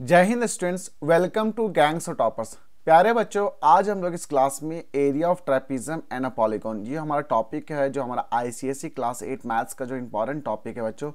जय Hind students welcome to gangs और toppers प्यारे बच्चों आज हम लोग इस क्लास में area of trapezium and uh ये हमारा टॉपिक है जो हमारा आईसीएसई क्लास एट मैथ्स का जो इंपॉर्टेंट टॉपिक है बच्चों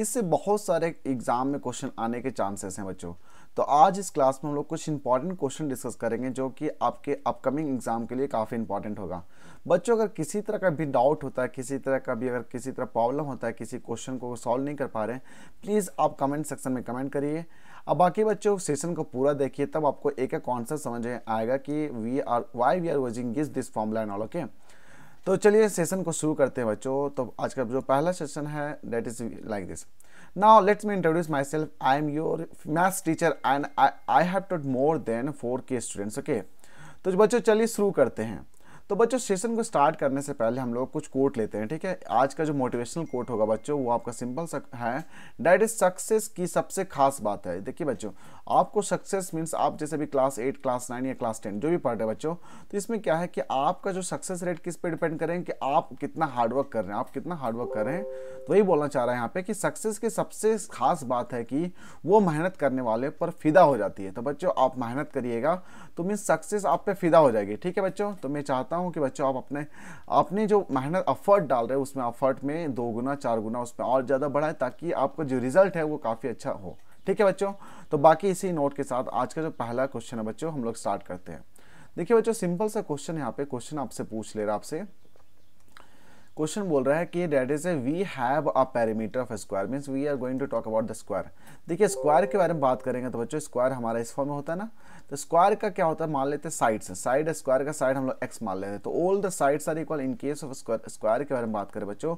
इससे बहुत सारे एग्जाम में क्वेश्चन आने के चांसेस हैं बच्चों तो आज इस क्लास में हम लोग कुछ इंपॉर्टेंट क्वेश्चन डिस्कस करेंगे जो कि आपके अपकमिंग एग्जाम के लिए काफ़ी इंपॉर्टेंट होगा बच्चों अगर किसी तरह का भी डाउट होता है किसी तरह का भी अगर किसी तरह प्रॉब्लम होता है किसी क्वेश्चन को सॉल्व नहीं कर पा रहे हैं प्लीज़ आप कमेंट सेक्शन में कमेंट करिए अब बाकी बच्चों सेशन को पूरा देखिए तब आपको एक एक कॉन्सेप्ट समझ आएगा कि we are why we are using this this formula and all okay तो चलिए सेशन को शुरू करते हैं बच्चों तो आज का जो पहला सेशन है that is like this let's me introduce myself I am your maths teacher and I have to more than four K students okay तो बच्चों चलिए शुरू करते हैं तो बच्चों सेशन को स्टार्ट करने से पहले हम लोग कुछ कोट लेते हैं ठीक है आज का जो मोटिवेशनल कोट होगा बच्चों वो आपका सिंपल सक है डेट इज सक्सेस की सबसे खास बात है देखिए बच्चों आपको सक्सेस मीन्स आप जैसे भी क्लास एट क्लास नाइन या क्लास टेन जो भी पढ़ रहे बच्चों तो इसमें क्या है कि आपका जो सक्सेस रेट किस पर डिपेंड करें कि आप कितना हार्डवर्क कर रहे हैं आप कितना हार्डवर्क कर रहे हैं तो वही बोलना चाह रहे हैं यहाँ पे कि सक्सेस की सबसे खास बात है कि वो मेहनत करने वाले पर फिदा हो जाती है तो बच्चों आप मेहनत करिएगा तो मीन्स सक्सेस आप पे फिदा हो जाएगी ठीक है बच्चों तो मैं चाहता चाहता हूँ कि बच्चों आप अपने अपने जो मेहनत अफर्ट डाल रहे हैं उसमें अफर्ट में दो गुना चार गुना उसमें और ज़्यादा बढ़ाएं ताकि आपका जो रिज़ल्ट है वो काफ़ी अच्छा हो ठीक है बच्चों तो बाकी इसी नोट के साथ आज का जो पहला क्वेश्चन है बच्चों हम लोग स्टार्ट करते हैं देखिए बच्चों सिंपल सा क्वेश्चन यहाँ पे क्वेश्चन आपसे पूछ ले रहा आपसे क्वेश्चन बोल रहा है कि that is a we have uh parameter of square means we are going to talk about the square देखिए स्क्वायर के बारे में बात करेंगे तो बच्चों स्क्वायर हमारा इस फॉर्म में होता है ना तो स्क्वायर का क्या होता है मान लेते हैं साइड्स साइड स्क्वायर का साइड हम लोग एक्स मान लेते हैं तो all the sides are equal in case of square square के बारे में बात करें बच्चों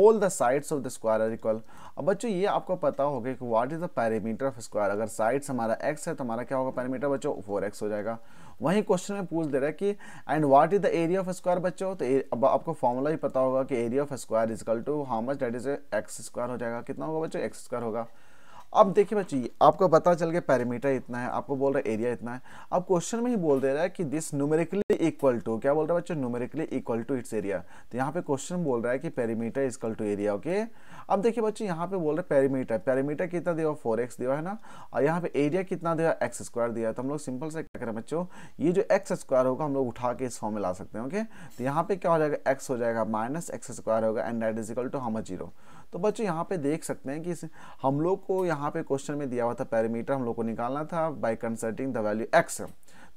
all the sides of the square are equal अब बच्चों ये आपको पता होगा कि what is the parameter of square अगर साइड्स हमारा एक्स है तो हमारा क्या होगा पैरामीटर बच्चों फोर हो जाएगा वही क्वेश्चन में पूछ दे रहा है कि and what is the area of square बच्चों तो अब आपको फॉर्मूला ही पता होगा कि area of square equal to how much that is x square हो जाएगा कितना होगा बच्चों एक्स स्क्वायर होगा अब देखिए बच्चे आपको पता चल गया पैरामीटर इतना है आपको बोल रहा है एरिया इतना है अब क्वेश्चन में ही बोल दे रहा है कि दिस न्यूमेरिकली इक्वल टू क्या बोल रहा है बच्चों numerically equal to its area तो यहाँ पे क्वेश्चन बोल रहा है कि parameter equal to area okay अब देखिए बच्चे यहाँ पे बोल रहे पैरामीटर पैरामीटर कितना दिया फोर एक्स दिया है ना और यहाँ पे एरिया कितना दिया एक्स स्क्वायर दिया तो हम लोग सिंपल से क्या करें बच्चों ये जो एक्स स्क्वायर होगा हम लोग उठा के इस फॉर्म में ला सकते हैं ओके तो यहाँ पे क्या हो जाएगा एक्स हो जाएगा माइनस एक्स स्क्वायर होगा and that is equal to हम जीरो तो बच्चों यहाँ पे देख सकते हैं कि हम लोग को यहाँ पे क्वेश्चन में दिया हुआ था पैरामीटर हम लोग को निकालना था by consulting the value x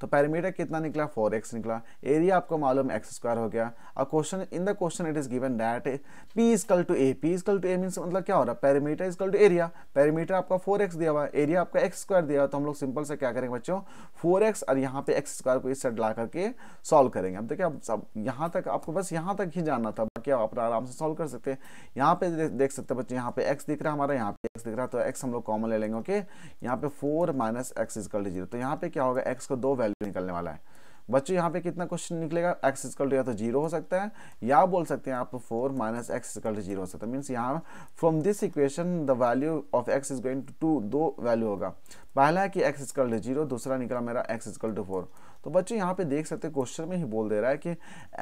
तो पैरामीटर कितना निकला फोर एक्स निकला एरिया आपको मालूम एक्स स्क्वायर हो गया और question in the question it is given that P equal to A P equal to A mean मतलब क्या हो रहा है parameter equal to area parameter आपका फोर एक्स दिया हुआ है एरिया आपका एक्स स्क्वायर दिया हुआ तो हम लोग सिंपल से क्या करेंगे बच्चों फोर एक्स और यहाँ पे एक्स स्क्वायर को इस सेट ला करके सॉल्व करेंगे अब देखिए अब यहाँ तक आपको बस यहाँ तक ही जानना था बाकी आप आराम से सॉल्व कर सकते हैं यहाँ पे देख सकते हैं बच्चे यहाँ पे एक्स दिख रहा है हमारा यहाँ पे एक्स दिख रहा है तो एक्स हम लोग कॉमन ले लेंगे ओके यहाँ पे four minus x equal to zero तो यहाँ पे क्या होगा एक्स को दो वैल्यू निकलने वाला है बच्चों यहाँ पे कितना क्वेश्चन निकलेगा एक्स इजकल टू या तो जीरो हो सकता है या बोल सकते हैं आप four minus x equal to zero हो सकता है मीन्स यहाँ from this equation the value of x is going to दो वैल्यू होगा पहला है कि एक्स इजकल टू जीरो दूसरा निकला मेरा एक्स इजकल टू फोर तो बच्चों यहाँ पे देख सकते हैं क्वेश्चन में ही बोल दे रहा है कि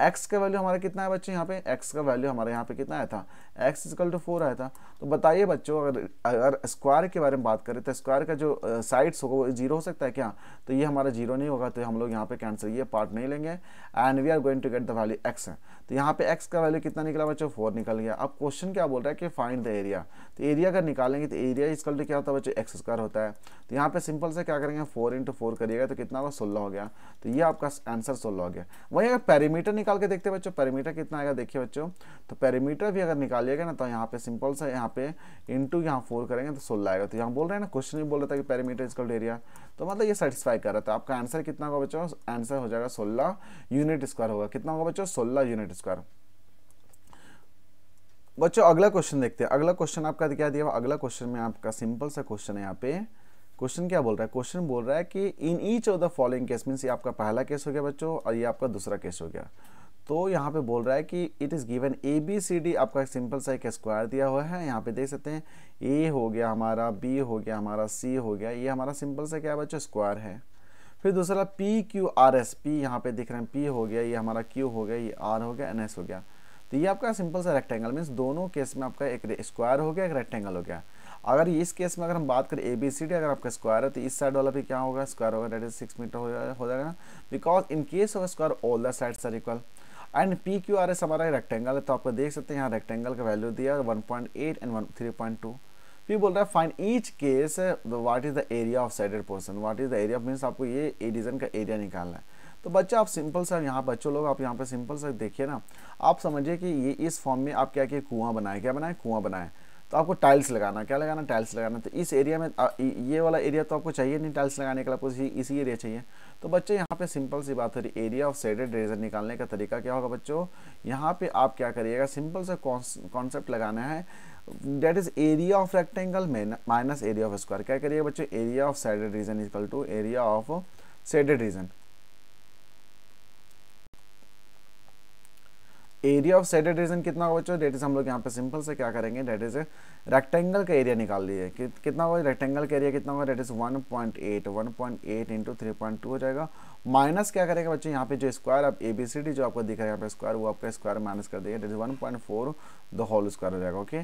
एक्स का वैल्यू हमारा कितना है बच्चे यहाँ पे एक्स का वैल्यू हमारे यहाँ पे कितना आया था एक्स इजकल टू फोर आया था तो बताइए बच्चों अगर अगर स्क्वायर के बारे में बात करें तो स्क्वायर का जो साइड्स होगा वो जीरो हो सकता है क्या तो ये हमारा जीरो नहीं होगा तो हम लोग यहाँ पे कैंसिल ये पार्ट नहीं लेंगे and we are going to get the value x तो यहाँ पे एक्स का वैल्यू कितना निकला बच्चों फोर निकल गया अब क्वेश्चन क्या बोल रहा है कि फाइंड द एरिया तो एरिया अगर निकालेंगे तो एरिया इसका क्या होता है बच्चों एक्स स्क्वायर होता है तो यहाँ पे सिंपल से क्या करेंगे फोर इंटू फोर करिएगा तो कितना होगा सोलह हो गया तो ये आपका आंसर सोलह हो गया वही अगर पैरीमीटर निकाल के देखते बच्चों पैरीमीटर कितना आएगा देखिए बच्चों तो पैरीमीटर भी अगर निकालिएगा ना तो यहाँ पे सिंपल से यहाँ पे इंटू यहाँ फोर करेंगे तो सोलह आएगा तो यहाँ बोल रहे हैं ना क्वेश्चन भी बोल रहा था कि पैरीमीटर इसकल एरिया तो मतलब ये सेटिस्फाई कर रहा था तो आपका आंसर कितना होगा बच्चों आंसर हो जाएगा सोलह यूनिट स्क्वायर होगा कितना होगा बच्चों सोलह यूनिट स्क्वायर बच्चों अगला क्वेश्चन देखते हैं अगला क्वेश्चन आपका क्या दिया हुआ अगला क्वेश्चन में आपका सिंपल सा क्वेश्चन है यहाँ पे क्वेश्चन क्या बोल रहा है क्वेश्चन बोल रहा है कि in each of the following case means ये आपका पहला केस हो गया बच्चों और ये आपका दूसरा केस हो गया तो यहाँ पे बोल रहा है कि it is given A B C D आपका सिंपल सा एक स्क्वायर दिया हुआ है यहाँ पे देख सकते हैं ए हो गया हमारा बी हो गया हमारा सी हो गया ये हमारा सिंपल सा क्या बच्चा बच्चों स्क्वायर है फिर दूसरा P Q R S P यहाँ पे दिख रहे हैं पी हो गया ये हमारा क्यू हो गया ये आर हो गया एन एस हो गया तो ये आपका सिंपल सा रेक्टेंगल मीन्स दोनों केस में आपका एक स्क्वायर हो गया एक रेक्टेंगल हो गया अगर इस केस में अगर हम बात करें ए बी सी डी अगर आपका स्क्वायर है तो इस साइड वाला भी क्या होगा स्क्वायर होगा डेट इज सिक्स मीटर हो जाएगा because in case of square all the sides are equal and P Q R S हमारा रेक्टेंगल है तो आपको देख सकते हैं यहाँ रेक्टेंगल का वैल्यू दिया one point eight and one three point two फिर बोल रहा है fine each case what is the area of shaded portion what is the area of means आपको ये एडिजन का एरिया निकालना है तो बच्चा आप सिंपल सा यहाँ बच्चों लोग आप यहाँ पर सिंपल सा देखिए ना आप समझिए कि ये इस फॉर्म में आप क्या क्या कुआं बनाए क्या बनाए कुआं बनाए तो आपको टाइल्स लगाना क्या लगाना टाइल्स लगाना तो इस एरिया में ये वाला एरिया तो आपको चाहिए नहीं टाइल्स लगाने के लिए आपको इसी एरिया चाहिए तो बच्चे यहाँ पे सिंपल सी बात हो रही एरिया ऑफ सेडेड रीजन निकालने का तरीका क्या होगा बच्चों यहाँ पे आप क्या करिएगा सिंपल सा कॉन्सेप्ट लगाना है that is area of rectangle minus area of square क्या करिएगा बच्चों area of shaded region is to area of shaded region area of shaded region कितना होगा बच्चों डेट इज हम लोग यहाँ पे सिंपल से क्या करेंगे डेट इज रेक्टेंगल का एरिया निकाल लीजिए कितना होगा रेक्टेंगल का एरिया कितना होगा that is 1.8 1.8 one point eight into three point two हो जाएगा माइनस क्या करेंगे बच्चों यहाँ पे जो स्क्वायर आप ए बी सी डी जो आपको दिख रहा है यहाँ पे स्क्वायर वो आपका स्क्वायर माइनस कर देगा that is one point four the whole square हो जाएगा ओके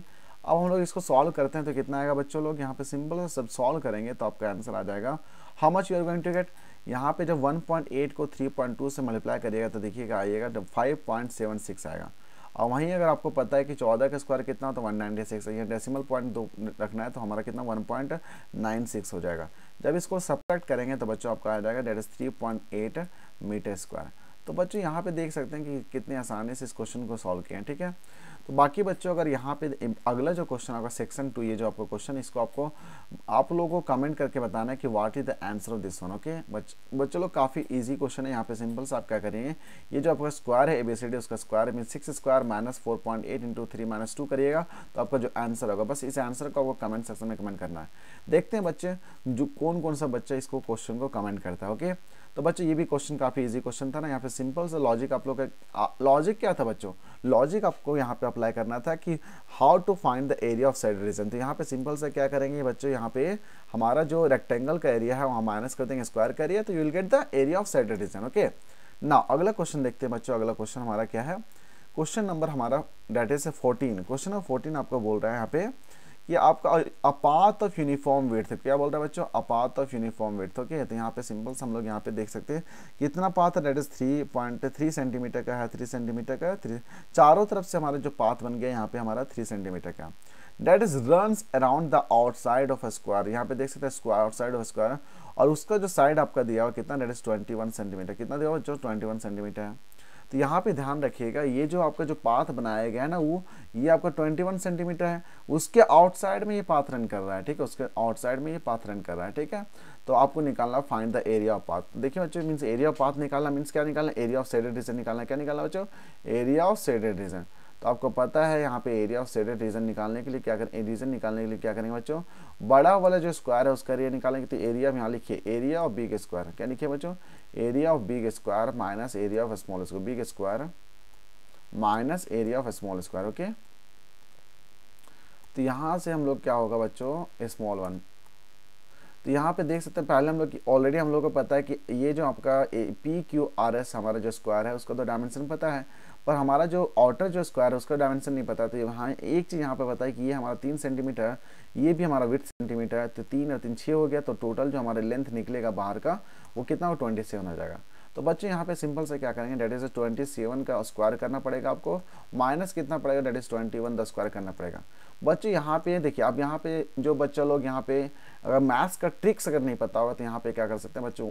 अब हम लोग इसको सॉल्व करते हैं तो कितना आएगा बच्चों लोग यहाँ पे सिंपल सब सॉल्व करेंगे तो आपका आंसर आ जाएगा how much you are going to get यहाँ पे जब 1.8 को 3.2 से मल्टीप्लाई करिएगा तो देखिएगा आइएगा जब 5.76 आएगा और वहीं अगर आपको पता है कि चौदह का स्क्वायर कितना तो one ninety six decimal point दो रखना है तो हमारा कितना वन पॉइंट नाइन सिक्स हो जाएगा जब इसको सब्ट्रैक्ट करेंगे तो बच्चों आपका आ जाएगा that is three point eight metre square तो बच्चों यहाँ पे देख सकते हैं कि कितने आसानी से इस क्वेश्चन को सॉल्व किया है ठीक है तो बाकी बच्चों अगर यहाँ पे अगला जो क्वेश्चन होगा सेक्शन टू ये जो आपका क्वेश्चन इसको आपको आप लोगों को कमेंट करके बताना है कि what is the answer of this one okay बच्चों लोग काफ़ी इजी क्वेश्चन है यहाँ पे सिंपल से आप क्या करेंगे ये जो आपका स्क्वायर है एबीसीडी उसका square mean six square minus four point eight into three minus two करिएगा तो आपका जो आंसर होगा बस इस आंसर को आपको कमेंट सेक्शन में कमेंट करना है देखते हैं बच्चे जो कौन कौन सा बच्चा इसको क्वेश्चन को कमेंट करता है ओके तो बच्चों ये भी क्वेश्चन काफ़ी इजी क्वेश्चन था ना यहाँ पे सिंपल से लॉजिक आप लोग का लॉजिक क्या था बच्चों लॉजिक आपको यहाँ पे अप्लाई करना था कि how to find the area of side region तो यहाँ पे सिंपल से क्या करेंगे बच्चों यहाँ पे हमारा जो रेक्टेंगल का एरिया है वहाँ माइनस कर देंगे स्क्वायर का एरिया तो you will get the area of side region okay ना अगला क्वेश्चन देखते हैं बच्चों अगला क्वेश्चन हमारा क्या है क्वेश्चन नंबर हमारा that is fourteen question number fourteen आपको बोल रहा है यहाँ पे ये आपका अपात ऑफ यूनिफॉर्म वेट है क्या बोल रहा है बच्चों a path of uniform width okay तो यहाँ पे सिंपल हम लोग यहाँ पे देख सकते हैं कितना पाथ है that is three point three centimetre का है थ्री सेंटीमीटर का है थ्री चारों तरफ से हमारा जो पाथ बन गया यहाँ पे हमारा थ्री सेंटीमीटर का that is run around the outside of square यहाँ पे देख सकते हैं स्क्वायर आउटसाइड ऑफ स्क्वायर और उसका जो साइड आपका दिया हुआ कितना डेट इज ट्वेंटी सेंटीमीटर कितना दिया हुआ जो ट्वेंटी सेंटीमीटर है तो यहाँ पे ध्यान रखिएगा ये जो आपका जो पाथ बनाया गया है ना वो ये आपका 21 सेंटीमीटर है उसके आउटसाइड में ये पाथ रन कर रहा है ठीक है उसके आउटसाइड में ये पाथ रन कर रहा है ठीक है तो आपको निकालना find the area of path देखिए बच्चों मीन्स एरिया ऑफ पाथ निकालना मीन्स क्या निकालना एरिया ऑफ सेडेड रीजन निकालना क्या निकालना बच्चों एरिया ऑफ सेडेड रीजन तो आपको पता है यहाँ पे एरिया ऑफ सेडेड रीजन निकालने के लिए क्या करें रीजन निकालने के लिए क्या करेंगे बच्चों बड़ा वाला जो स्क्वायर है उसका एरिया निकालेंगे तो एरिया में यहाँ लिखिए एरिया ऑफ बिग स्क्वायर क्या लिखिए बच्चों area of big square minus area of small square big square minus area of small square okay तो यहाँ से हम लोग क्या होगा बच्चों स्मॉल वन तो यहाँ पे देख सकते हैं पहले हम लोग ऑलरेडी हम लोग को पता है कि ये जो आपका पी क्यू आर एस हमारा जो स्क्वायर है उसका तो डायमेंशन पता है पर हमारा जो आउटर जो स्क्वायर है उसका डायमेंशन नहीं पता तो यहाँ एक चीज़ यहाँ पे पता है कि ये हमारा तीन सेंटीमीटर ये भी हमारा विथ सेंटीमीटर है तो तीन और तीन छः हो गया तो टोटल जो हमारा लेंथ निकलेगा बाहर का वो कितना हो ट्वेंटी सेवन हो जाएगा तो बच्चे यहाँ पे सिंपल से क्या करेंगे डेट इज ट्वेंटी सेवन का स्क्वायर करना पड़ेगा आपको माइनस कितना पड़ेगा that is twenty one the square करना पड़ेगा बच्चे यहाँ पे देखिए अब यहाँ पे जो बच्चा लोग यहाँ पे अगर मैथ्स का ट्रिक्स अगर नहीं पता होगा तो यहाँ पे क्या कर सकते हैं बच्चों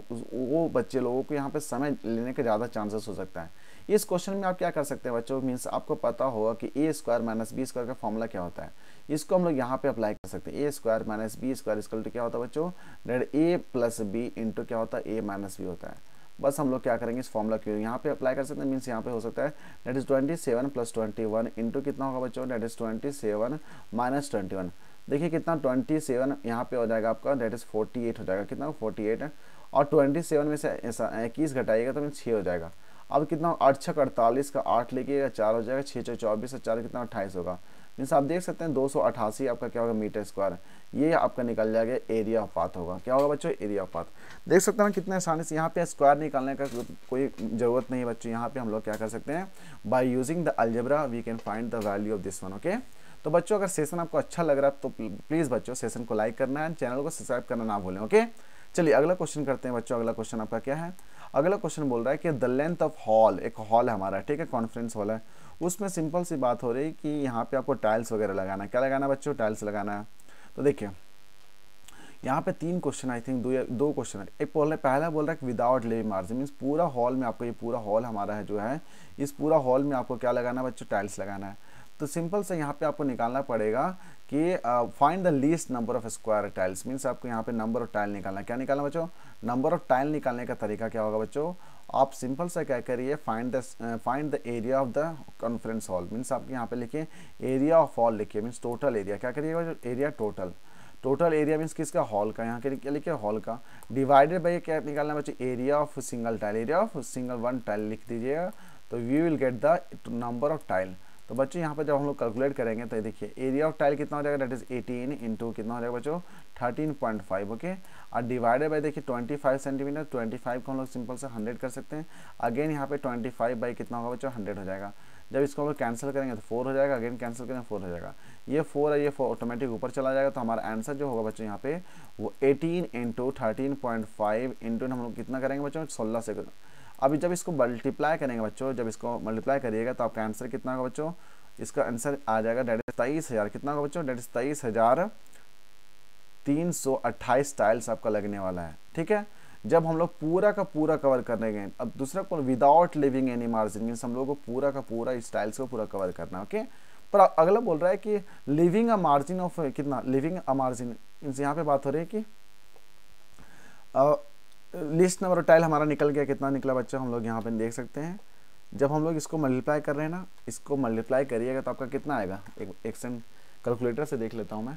वो बच्चे लोगों को यहाँ पे समय लेने के ज़्यादा चांसेस हो सकता है इस क्वेश्चन में आप क्या कर सकते हैं बच्चों मीन्स आपको पता होगा कि A square minus B square का फॉर्मूला क्या होता है इसको हम लोग यहाँ पे अप्लाई कर सकते हैं A square minus B square इसका टू क्या होता है बच्चों डेट ए प्लस बी इंटू क्या होता है ए माइनस बी होता है बस हम लोग क्या करेंगे इस फॉर्मूला क्यू यहाँ पे अप्लाई कर सकते हैं मीन्स यहाँ पे हो सकता है that is twenty seven plus twenty one into कितना होगा बच्चों that is twenty seven minus twenty one देखिए कितना ट्वेंटी सेवन यहाँ पे हो जाएगा आपका डेट इज़ फोर्टी एट हो जाएगा कितना फोर्टी एट है और ट्वेंटी सेवन में से ऐसा इक्कीस घटाइएगा तो मीन छः हो जाएगा अब कितना आठ छः अड़तालीस का आठ लिखिएगा चार हो जाएगा छः छः चौबीस और चार कितना अट्ठाईस होगा जैसे आप देख सकते हैं दो आपका क्या होगा मीटर स्क्वायर ये आपका निकल जाएगा एरिया ऑफ पाथ होगा क्या होगा बच्चों एरिया ऑफ पाथ देख सकते हैं कितने आसानी से यहाँ पे स्क्वायर निकालने का कोई ज़रूरत नहीं है बच्चों यहाँ पे हम लोग क्या कर सकते हैं by using the algebra we can find the value of this one okay तो बच्चों अगर सेशन आपको अच्छा लग रहा है तो प्लीज़ बच्चों सेशन को लाइक करना है चैनल को सब्सक्राइब करना ना भूलें ओके चलिए अगला क्वेश्चन करते हैं बच्चों अगला क्वेश्चन आपका क्या है अगला क्वेश्चन बोल रहा है कि द लेंथ ऑफ हॉल एक हॉल है हमारा ठीक है कॉन्फ्रेंस हॉल है उसमें सिंपल सी बात हो रही कि यहाँ पे आपको टाइल्स वगैरह लगाना है क्या लगाना है बच्चों टाइल्स लगाना है तो देखिए यहाँ पे तीन क्वेश्चन आई थिंक दो दो क्वेश्चन एक बोल रहे पहला बोल रहा है कि विदाउट लेवी मार्जिन मीन्स पूरा हॉल में आपको ये पूरा हॉल हमारा है जो है इस पूरा हॉल में आपको क्या लगाना है बच्चों टाइल्स लगाना है तो सिंपल से यहाँ पे आपको निकालना पड़ेगा कि find the least number of square tiles means आपको यहाँ पे नंबर ऑफ टाइल निकालना क्या निकालना बच्चों नंबर ऑफ टाइल निकालने का तरीका क्या होगा बच्चों आप सिंपल सा क्या करिए find the find the area of the conference hall means आप यहाँ पे लिखिए एरिया ऑफ हॉल लिखिए मीन्स टोटल एरिया क्या करिएगा जो area total total area means किसका हॉल का यहाँ के क्या लिखिए हॉल का डिवाइडेड बाई क्या निकालना बच्चे area of single tile area of single one tile लिख दीजिएगा तो we will get the number of tile तो बच्चों यहाँ पर जब हम लोग कैलकुलेट करेंगे तो देखिए एरिया ऑफ टाइल कितना हो जाएगा डेट इज 18 इंटू कितना हो जाएगा बच्चों थर्टीन पॉइंट फाइव ओके और डिवाइडेड बाई देखिए twenty five centimetre twenty five को हम लोग सिंपल से हंड्रेड कर सकते हैं अगेन यहाँ पे ट्वेंटी फाइव बाई कितना होगा बच्चों हंड्रेड हो जाएगा जब इसको हम लोग कैंसिल करेंगे तो फोर हो जाएगा अगेन कैंसिल करेंगे फोर हो जाएगा ये फोर है ये फोर ऑटोमेटिक ऊपर चला जाएगा तो हमारा आंसर जो होगा बच्चों यहाँ पे वो eighteen into thirteen point five into हम लोग कितना करेंगे बच्चों सोलह से अभी जब इसको मल्टीप्लाई करेंगे बच्चों जब इसको मल्टीप्लाई करिएगा तो आपका आंसर कितना होगा बच्चों इसका आंसर आ जाएगा डेट इज तेईस हज़ार कितना होगा बच्चों डेट इज तेईस हज़ार 328 टाइल्स आपका लगने वाला है ठीक है जब हम लोग पूरा का पूरा कवर करने गए अब दूसरा कौन without living any margin mean हम लोग को पूरा का पूरा इस टाइल्स को पूरा कवर करना है ओके पर अगला बोल रहा है कि लिविंग अ मार्जिन ऑफ कितना लिविंग अ मार्जिन इनसे यहाँ पे बात हो रही है कि लिस्ट नंबर टाइल हमारा निकल गया कितना निकला बच्चा हम लोग यहाँ पे देख सकते हैं जब हम लोग इसको मल्टीप्लाई कर रहे हैं ना इसको मल्टीप्लाई करिएगा तो आपका कितना आएगा एक एक कैलकुलेटर से देख लेता हूँ मैं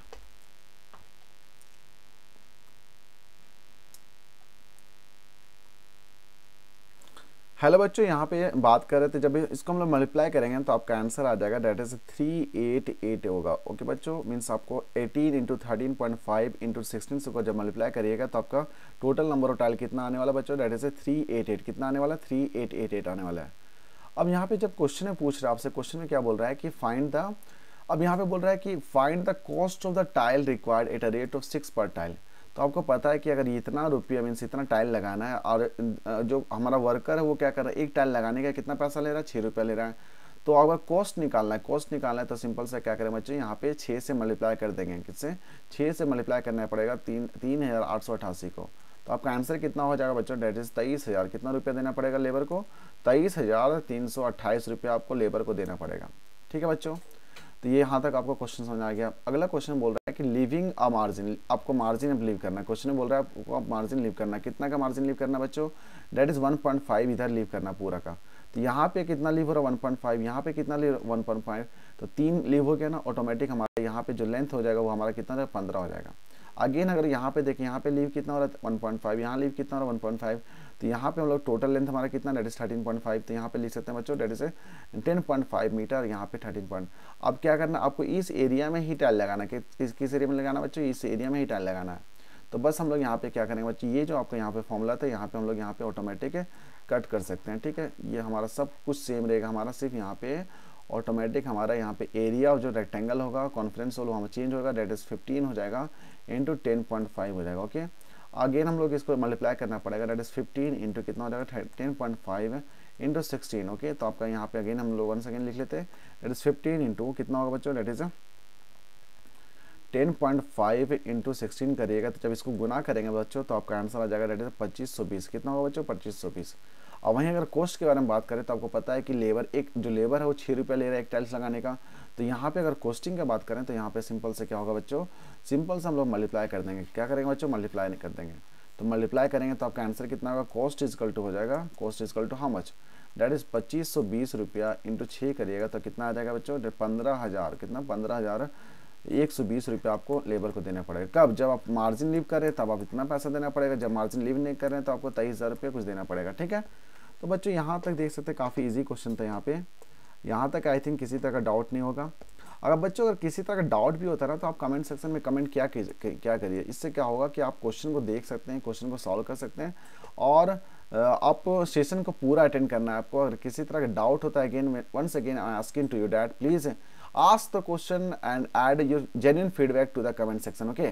हेलो बच्चों यहाँ पे बात कर रहे थे जब इसको हम लोग मल्टीप्लाई करेंगे तो आपका आंसर आ जाएगा that is three eight eight होगा ओके बच्चों मीन्स आपको eighteen into thirteen point five into sixteen से जब मल्टीप्लाई करिएगा तो आपका टोटल नंबर ऑफ टाइल कितना आने वाला बच्चों that is three eight eight कितना आने वाला थ्री एट एट एट आने वाला है अब यहाँ पे जब क्वेश्चन है पूछ रहा है आपसे क्वेश्चन में क्या बोल रहा है कि फाइंड द अब यहाँ पे बोल रहा है कि find the cost of the tile required at a rate of six per tile तो आपको पता है कि अगर इतना रुपया मीन्स इतना टाइल लगाना है और जो हमारा वर्कर है वो क्या कर रहा है एक टाइल लगाने का कितना पैसा ले रहा है छः रुपया ले रहा है तो अगर कॉस्ट निकालना है कॉस्ट निकालना है तो सिंपल से क्या करें बच्चे यहाँ पे छः से मल्टीप्लाई कर देंगे किससे छः से मल्टीप्लाई करना पड़ेगा तीन तीन हज़ार आठ सौ अठासी को तो आपका आंसर कितना हो जाएगा बच्चों डेट इज़ तेईस हज़ार कितना रुपया देना पड़ेगा लेबर को तेईस हज़ार तीन सौ अट्ठाईस रुपया आपको लेबर को देना पड़ेगा ठीक है बच्चों तो ये यहाँ तक आपको क्वेश्चन समझ आ गया अगला क्वेश्चन बोल रहा है कि लिविंग अ मार्जिन आपको मार्जिन अब लीव करना क्वेश्चन बोल रहा है आपको आप मार्जिन लीव करना कितना का मार्जिन लीव करना बच्चों that is one point five इधर लीव करना पूरा का तो यहाँ पे कितना लीव हो रहा है वन पॉइंट फाइव यहाँ पे कितना लीव फाइव तो तीन लीव हो गया ना ऑटोमेटिक हमारा यहाँ पे जो लेंथ हो जाएगा वो हमारा कितना पंद्रह हो जाएगा अगेन अगर यहाँ पे देखें यहाँ पे लीव कितना हो रहा है वन पॉइंट फाइव यहाँ लीव कितना हो रहा है वन पॉइंट फाइव तो यहाँ पे हम लोग टोटल लेंथ हमारा कितना that is thirteen point five तो यहाँ पे लिख सकते हैं बच्चों that is ten point five metre यहाँ पे थर्टीन पॉइंट अब क्या करना आपको इस एरिया में ही टाइल लगाना किस किस एरिया में लगाना बच्चों इस एरिया में ही टाइल लगाना है तो बस हम लोग यहाँ पे क्या करेंगे बच्चे ये जो आपका यहाँ पे फॉर्मूला था यहाँ पे हम लोग यहाँ पे ऑटोमेटिक कट कर सकते हैं ठीक है ये हमारा सब कुछ सेम रहेगा हमारा सिर्फ यहाँ पे ऑटोमेटिक हमारा यहाँ पे एरिया और जो रेक्टेंगल होगा कॉन्फ्रेंस होल वो हमें चेंज होगा डेट इज़ फिफ्टीन हो जाएगा इंटू टेन पॉइंट फाइव हो जाएगा ओके अगेन हम लोग इसको मल्टीप्लाई करना पड़ेगा डेट इज़ फिफ्टीन इंटू कितना हो जाएगा ten point five into sixteen okay तो आपका यहाँ पे अगेन हम लोग वन सेकेंड लिख लेते हैं डेट इज़ फिफ्टीन इंटू कितना होगा बच्चों that is ten point five into sixteen करिएगा तो जब इसको गुना करेंगे बच्चों तो आपका आंसर आ जाएगा डेट इज़ पच्चीस सौ बीस कितना होगा बच्चों पच्चीस सौ बीस और वहीं अगर कॉस्ट के बारे में बात करें तो आपको पता है कि लेबर एक जो लेबर है वो छः रुपया ले रहा है एक टाइल्स लगाने का तो यहाँ पे अगर कॉस्टिंग की बात करें तो यहाँ पे सिंपल से क्या होगा बच्चों सिंपल से हम लोग मल्टीप्लाई कर देंगे क्या करेंगे बच्चों मल्टीप्लाई नहीं कर देंगे तो मल्टीप्लाई करेंगे तो आपका आंसर कितना होगा कॉस्ट इजकल टू हो जाएगा cost equal to how much that is पच्चीस सौ बीस रुपया इंटू छः करिएगा तो कितना आ जाएगा बच्चों पंद्रह हज़ार कितना पंद्रह हज़ार एक सौ बीस रुपया आपको लेबर को देना पड़ेगा कब जब आप मार्जिन लीव करें तब आप इतना पैसा देना पड़ेगा जब मार्जिन लीव नहीं कर रहे हैं तो आपको तेईस हज़ार रुपये कुछ देना पड़ेगा ठीक है तो बच्चों यहाँ तक देख सकते हैं काफ़ी ईजी क्वेश्चन था यहाँ पे यहाँ तक आई थिंक किसी तरह का डाउट नहीं होगा अगर बच्चों अगर किसी तरह का डाउट भी होता ना तो आप कमेंट सेक्शन में कमेंट क्या क्या करिए इससे क्या होगा कि आप क्वेश्चन को देख सकते हैं क्वेश्चन को सॉल्व कर सकते हैं और आपको सेशन को पूरा अटेंड करना है आपको अगर किसी तरह का डाउट होता है again once again I asking to you that please ask the question and add your genuine feedback to the comment section okay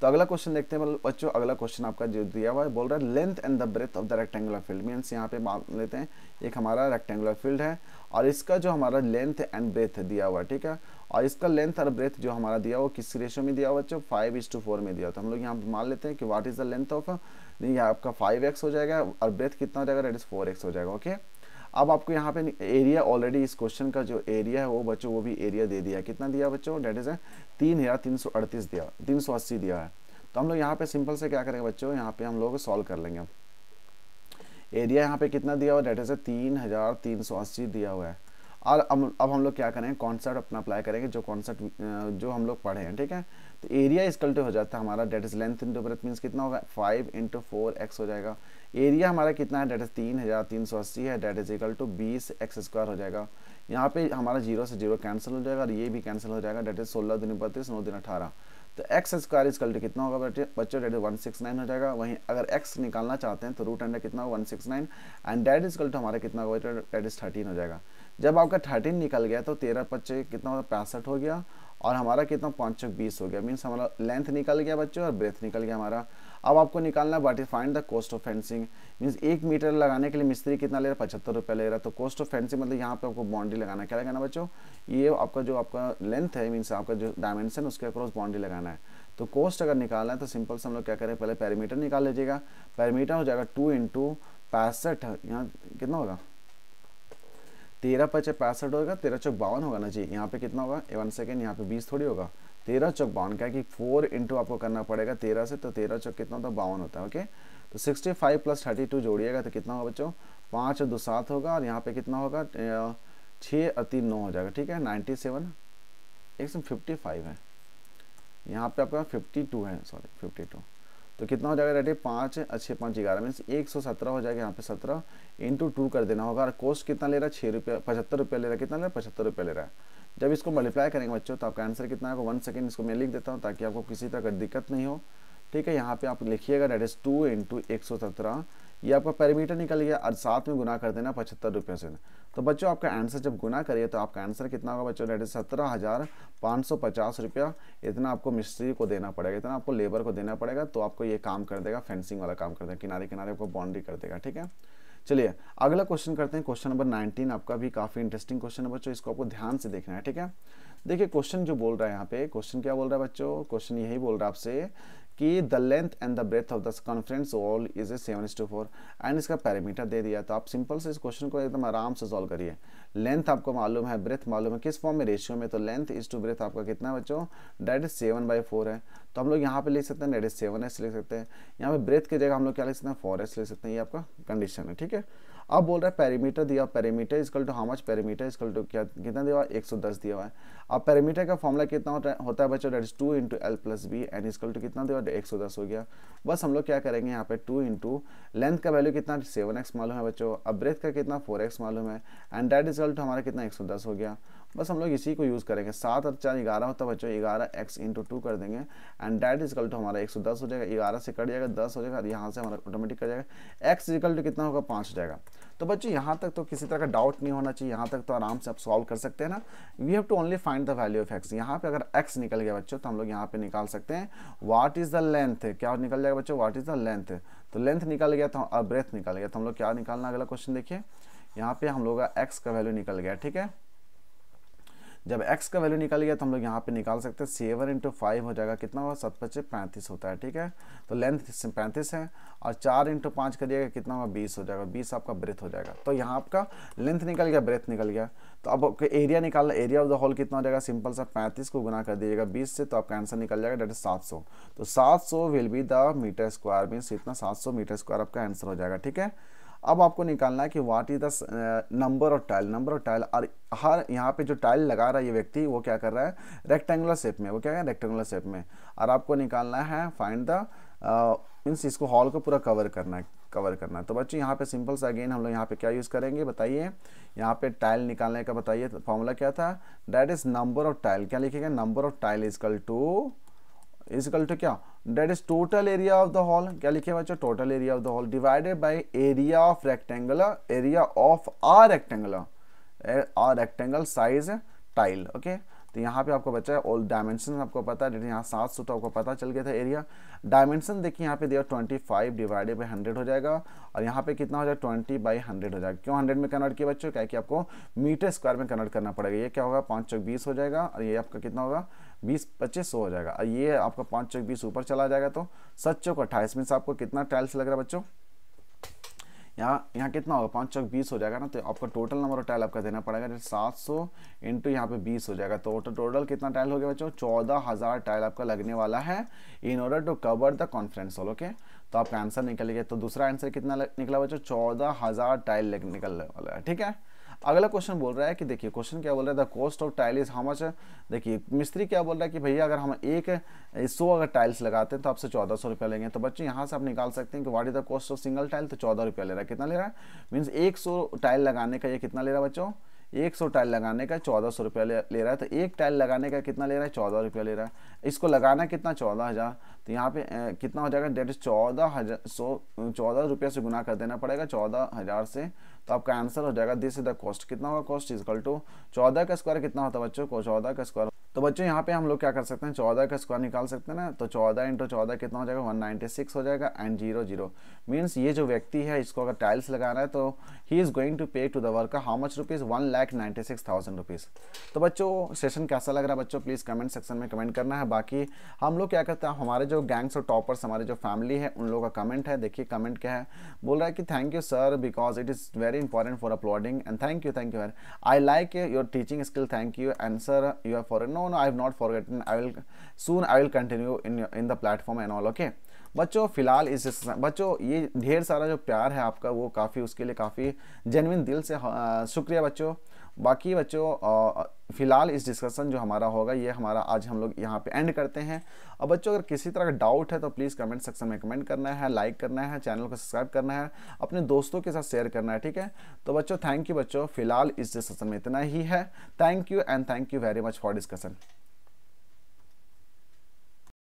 तो अगला क्वेश्चन देखते हैं मतलब बच्चों अगला क्वेश्चन आपका जो दिया हुआ है बोल रहा है length and the breadth of the rectangular field means यहाँ पे मान लेते हैं एक हमारा रेक्टेंगुलर फील्ड है और इसका जो हमारा लेंथ एंड ब्रेथ दिया हुआ है ठीक है और इसका लेंथ और ब्रेथ जो हमारा दिया हुआ किस रेशो में दिया हुआ बच्चों फाइव इज टू फोर में दिया हुआ तो हम लोग यहाँ मान लेते हैं कि what is the length of नहीं आपका फाइव एक्स हो जाएगा और ब्रेथ कितना हो जाएगा डेट इज़ फोर एक्स हो जाएगा ओके okay? अब आपको यहाँ पे एरिया ऑलरेडी इस क्वेश्चन का जो एरिया है वो बच्चों वो भी एरिया दे दिया कितना दिया बच्चों डेट इज ए तीन हजार तीन सौ अड़तीस दिया तीन सौ अस्सी दिया है तो हम लोग यहाँ पे सिंपल से क्या करेंगे बच्चों यहाँ पे हम लोग सॉल्व कर लेंगे एरिया यहाँ पे कितना दिया हुआ डेट इज ए तीन हजार तीन सौ अस्सी दिया हुआ है और अब अब हम लोग क्या करें कॉन्सेप्ट अपना अप्लाई करेंगे जो कॉन्सेप्ट जो हम लोग पढ़े हैं ठीक है तो एरिया इसकल हो जाता है हमारा that is length into breadth means कितना होगा फाइव इंटू फोर एक्स हो जाएगा एरिया हमारा कितना है डेट इज़ तीन हज़ार तीन सौ अस्सी है डेट इज इक्वल टू बीस एक्स स्क्वायर हो जाएगा यहाँ पे हमारा जीरो से जीरो कैंसिल हो जाएगा और ये भी कैंसिल हो जाएगा डेट इज सोलह दिन बत्तीस नौ दिन अठारह तो एक्स स्क्वायर कल टू कितना होगा बच्चे बच्चों डेट वन सिक्स नाइन हो जाएगा वहीं अगर एक्स निकालना चाहते हैं तो रूट अंडर कितना होगा one six nine and that equal to हमारा कितना होगा डेट इज थर्टीन हो जाएगा जब आपका थर्टीन निकल गया तो तेरह पच्चे कितना होगा पैंसठ हो गया और हमारा कितना पाँच बीस हो गया मीन्स हमारा लेंथ निकल गया बच्चों और ब्रेथ निकल गया हमारा अब आपको निकालना है what is find the cost of fencing means एक मीटर लगाने के लिए मिस्त्री कितना ले रहा है पचहत्तर रुपये ले रहा है तो कॉस्ट ऑफ फेंसिंग मतलब यहाँ पे आपको बाउंड्री लगाना है क्या लगाना बच्चों ये आपका जो आपका लेंथ है मीन्स आपका जो डायमेंशन उसके अक्रॉस बाउंड्री लगाना है तो कॉस्ट अगर निकालना है तो सिंपल से हम लोग क्या करें पहले पैरामीटर निकाल लीजिएगा पैरामीटर हो जाएगा टू इंटू पैंसठ यहाँ कितना होगा तेरह पचे पैंसठ होगा तेरह चौक बावन होगा ना जी यहाँ पे कितना होगा वन सेकेंड यहाँ पे बीस थोड़ी होगा तेरह चौक बावन क्या कि फोर इंटू आपको करना पड़ेगा तेरह से तो तेरह चौक कितना होता है बावन होता है ओके तो sixty five plus thirty two जोड़िएगा तो कितना होगा बच्चों पाँच दो सात होगा और यहाँ पे कितना होगा छः और तीन नौ हो जाएगा ठीक है नाइन्टी सेवन एक सौ फिफ्टी फाइव है यहाँ पे आपका फिफ्टी टू है सॉरी फिफ्टी टू तो कितना हो जाएगा रेडी पाँच अच्छे पाँच ग्यारह मीन्स एक सौ सत्रह हो जाएगा यहाँ पे सत्रह इंटू टू कर देना होगा और कोस्ट कितना ले रहा है छः रुपया पचहत्तर रुपया ले रहा है कितना ले रहा है पचहत्तर रुपया ले रहा है जब इसको मल्टीप्लाई करेंगे बच्चों तो आपका आंसर कितना आएगा वन सेकेंड इसको मैं लिख देता हूँ ताकि आपको किसी तरह का दिक्कत नहीं हो ठीक है यहाँ पे आप लिखिएगा डेट इज टू इंटू एक सौ सत्रह ये आपका पैरामीटर निकल गया और साथ में गुना कर देना पचहत्तर रुपये से तो बच्चों आपका आंसर जब गुना करिए तो आपका आंसर कितना होगा बच्चों डेट इज सत्रह हज़ार पाँच सौ पचास रुपया इतना आपको मिस्त्री को देना पड़ेगा इतना आपको लेबर को देना पड़ेगा तो आपको ये काम कर देगा फेंसिंग वाला काम कर देगा किनारे किनारे आपको बाउंड्री कर देगा ठीक है चलिए अगला क्वेश्चन करते हैं क्वेश्चन नंबर 19 आपका भी काफ़ी इंटरेस्टिंग क्वेश्चन है बच्चों इसको आपको ध्यान से देखना है ठीक है देखिए क्वेश्चन जो बोल रहा है यहाँ पे क्वेश्चन क्या बोल रहा है बच्चों क्वेश्चन यही बोल रहा है आपसे कि the length and the breadth of the conference wall is a seven is to four and इसका पैरामीटर दे दिया तो आप सिंपल से इस क्वेश्चन को एकदम आराम से सॉल्व करिए लेंथ आपको मालूम है ब्रेथ मालूम है किस फॉर्म में रेशियो में तो लेंथ इज टू ब्रेथ आपका कितना है बच्चों that is seven by four है तो हम लोग यहाँ पे लिख सकते हैं डेट सेवन एस लिख सकते हैं यहाँ पे ब्रेथ की जगह हम लोग क्या लिख सकते हैं फोर एस लिख सकते हैं ये आपका कंडीशन है ठीक है अब बोल रहा है पैरीमीटर दिया perimeter is equal to how much perimeter is equal to क्या कितना दिया हुआ है एक सौ दस दिया हुआ है अब पैरीमीटर का फॉर्मूला कितना होता है बच्चों that is two into L plus B and is equal to कितना दिया एक सौ दस हो गया बस हम लोग क्या करेंगे यहाँ पे टू इंटू लेंथ का वैल्यू कितना सेवन एक्स मालूम है बच्चों अब ब्रेथ का कितना फोर एक्स मालूम है एंड डेट इजकल टू हमारा कितना एक सौ दस हो गया बस हम लोग इसी को यूज़ करेंगे सात और चार ग्यारह होता है बच्चों ग्यारह एक्स इंटू टू कर देंगे एंड डैट इजकल टू हमारा एक सौ दस हो जाएगा ग्यारह से कट जाएगा दस हो जाएगा और यहाँ से हमारा ऑटोमेटिक कर जाएगा एक्स इजकल टू कितना होगा पाँच हो जाएगा तो बच्चों यहाँ तक तो किसी तरह का डाउट नहीं होना चाहिए यहाँ तक तो आराम से आप सॉल्व कर सकते हैं ना we have to only find the value of X यहाँ पे अगर एक्स निकल गया बच्चों तो हम लोग यहाँ पे निकाल सकते हैं वाट इज़ द लेंथ क्या निकल जाएगा बच्चों वाट इज़ द लेंथ तो लेंथ निकल गया तो और ब्रेथ निकल गया तो हम लोग क्या निकालना अगला क्वेश्चन देखिए यहाँ पे हम लोग का एक्स का वैल्यू निकल गया ठीक है जब एक्स का वैल्यू निकाल गया तो हम लोग यहाँ पे निकाल सकते हैं सेवन इंटू फाइव हो जाएगा कितना हुआ सत पच्चीस पैंतीस होता है ठीक है तो लेंथ पैंतीस है और चार इंटू पाँच करिएगा कितना हुआ बीस हो जाएगा बीस आपका ब्रेथ हो जाएगा तो यहाँ आपका लेंथ निकल गया ब्रेथ निकल गया तो अब एरिया निकालना एरिया ऑफ द होल कितना हो जाएगा सिंपल सा पैंतीस को गुना कर दीजिएगा बीस से तो आपका आंसर निकल जाएगा डेट इज सात सौ तो सात सौ will be the metre square means इतना सात सौ मीटर स्क्वायर आपका आंसर हो जाएगा ठीक है अब आपको निकालना है कि what is the number of tile number of tile और हर यहाँ पे जो टाइल लगा रहा है ये व्यक्ति वो क्या कर रहा है रेक्टेंगुलर शेप में वो क्या है रेक्टेंगुलर शेप में और आपको निकालना है फाइंड द uh, मीन्स इसको हॉल को पूरा कवर करना है कवर करना है तो बच्चों यहाँ पे सिंपल सा अगेन हम लोग यहाँ पे क्या यूज़ करेंगे बताइए यहाँ पे टाइल निकालने का बताइए तो फॉर्मूला क्या था that is number of tile क्या लिखेगा number of tile is equal to is equal to क्या that is total area of the hall क्या लिखे बच्चों total area of the hall divided by area of rectangular area of or rectangular or rectangle size tile okay तो यहाँ पे आपको बचा है ऑल डायमेंशन आपको पता है यहाँ सात सौ तो आपको पता चल गया था एरिया डायमेंशन देखिए यहाँ पे दिया twenty five divided by hundred हो जाएगा और यहाँ पे कितना हो जाएगा ट्वेंटी बाई हंड्रेड हो जाएगा क्यों हंड्रेड में कन्वर्ट किया बच्चों क्या कि आपको मीटर स्क्वायर में कन्वर्ट करना पड़ेगा ये क्या होगा पाँच चौक बीस हो जाएगा और ये आपका कितना होगा बीस पच्चीस सौ हो जाएगा और ये आपका पाँच चौक बीस ऊपर चला जाएगा तो सत चौक अट्ठाईस मीन आपको कितना टाइल्स लग रहा है बच्चों यहाँ यहाँ कितना होगा पाँच चौक बीस हो जाएगा ना तो आपको टोटल नंबर ऑफ टाइल आपका देना पड़ेगा जैसे सात सौ इंटू यहाँ पर बीस हो जाएगा तो टोटल कितना टाइल हो गया बच्चों चौदह हज़ार टाइल आपका लगने वाला है in order to cover the conference hall okay तो आपका आंसर निकल गया तो दूसरा आंसर कितना निकला बच्चों चौदह हज़ार टाइल निकलने वाला है ठीक है अगला क्वेश्चन बोल रहा है कि देखिए क्वेश्चन क्या बोल रहा है the cost of tile is how much देखिए मिस्त्री क्या बोल रहा है कि भैया अगर हम एक सौ अगर टाइल्स लगाते हैं तो आपसे चौदह सौ रुपया लेंगे तो बच्चे यहाँ से आप निकाल सकते हैं कि what is the cost of single tile तो चौदह रुपया ले रहा है कितना ले रहा है मीन्स एक सौ टाइल लगाने का ये कितना ले रहा है बच्चों एक सौ टाइल लगाने का चौदह सौ रुपया ले रहा है तो एक टाइल लगाने का कितना ले रहा है चौदह रुपया ले रहा है इसको लगाना कितना चौदह हज़ार तो यहाँ पे कितना हो जाएगा डेट चौदह हज़ार सौ चौदह रुपये से गुना कर देना पड़ेगा चौदह हज़ार से तो आपका आंसर हो जाएगा दिस इज द कॉस्ट कितना होगा कॉस्ट इजकल टू चौदह का स्क्वायर कितना होता है बच्चों को चौदह का स्क्वायर तो बच्चों यहाँ पे हम लोग क्या कर सकते हैं चौदह का स्क्वायर निकाल सकते हैं ना तो चौदह इंटू चौदह कितना हो जाएगा वन नाइन्टी सिक्स हो जाएगा एंड जीरो जीरो मीन्स ये जो व्यक्ति है इसको अगर टाइल्स लगा रहा है तो he is going to pay to the worker how much rupees one lakh ninety six thousand rupees तो बच्चों सेशन कैसा लग रहा है बच्चों प्लीज़ कमेंट सेक्शन में कमेंट करना है बाकी हम लोग क्या करते हैं हमारे जो गैंग्स और टॉपर्स हमारे जो फैमिली है उन लोगों का कमेंट है देखिए कमेंट क्या है बोल रहा है कि thank you sir because it is very important for uploading and thank you thank you I like your teaching skill thank you and sir you are for no no I have not forget I will soon I will continue in in the platform and all okay बच्चों फिलहाल इस बच्चों ये ढेर सारा जो प्यार है आपका वो काफ़ी उसके लिए काफ़ी जेनविन दिल से हाँ, शुक्रिया बच्चों बाकी बच्चों फिलहाल इस डिस्कशन जो हमारा होगा ये हमारा आज हम लोग यहाँ पे एंड करते हैं और बच्चों अगर किसी तरह का डाउट है तो प्लीज़ कमेंट सेक्शन में कमेंट करना है लाइक करना है चैनल को सब्सक्राइब करना है अपने दोस्तों के साथ शेयर करना है ठीक है तो बच्चों थैंक यू बच्चों फिलहाल इस डिस्कशन में इतना ही है thank you and thank you very much for discussion